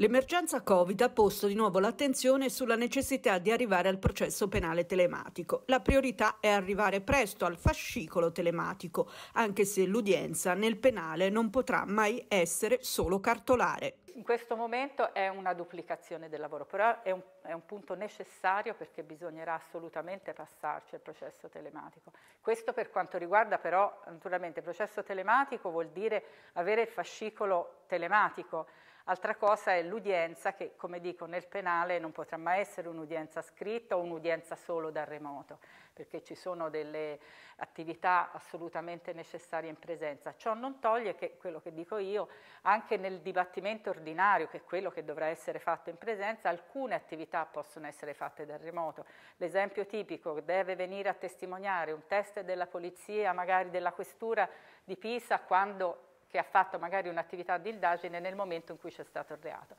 L'emergenza Covid ha posto di nuovo l'attenzione sulla necessità di arrivare al processo penale telematico. La priorità è arrivare presto al fascicolo telematico, anche se l'udienza nel penale non potrà mai essere solo cartolare. In questo momento è una duplicazione del lavoro, però è un, è un punto necessario perché bisognerà assolutamente passarci al processo telematico. Questo per quanto riguarda però, naturalmente, il processo telematico vuol dire avere il fascicolo telematico, Altra cosa è l'udienza che, come dico, nel penale non potrà mai essere un'udienza scritta o un'udienza solo da remoto, perché ci sono delle attività assolutamente necessarie in presenza. Ciò non toglie che, quello che dico io, anche nel dibattimento ordinario, che è quello che dovrà essere fatto in presenza, alcune attività possono essere fatte da remoto. L'esempio tipico, deve venire a testimoniare un test della polizia, magari della questura di Pisa, quando che ha fatto magari un'attività di indagine nel momento in cui c'è stato il reato.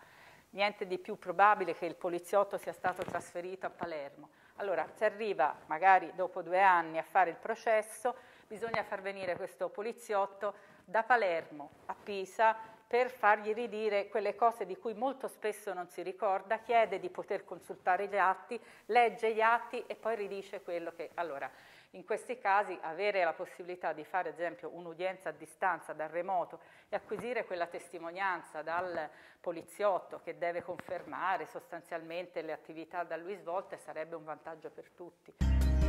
Niente di più probabile che il poliziotto sia stato trasferito a Palermo. Allora, se arriva magari dopo due anni a fare il processo, bisogna far venire questo poliziotto da Palermo a Pisa per fargli ridire quelle cose di cui molto spesso non si ricorda, chiede di poter consultare gli atti, legge gli atti e poi ridice quello che... Allora, in questi casi avere la possibilità di fare ad esempio un'udienza a distanza, dal remoto e acquisire quella testimonianza dal poliziotto che deve confermare sostanzialmente le attività da lui svolte sarebbe un vantaggio per tutti.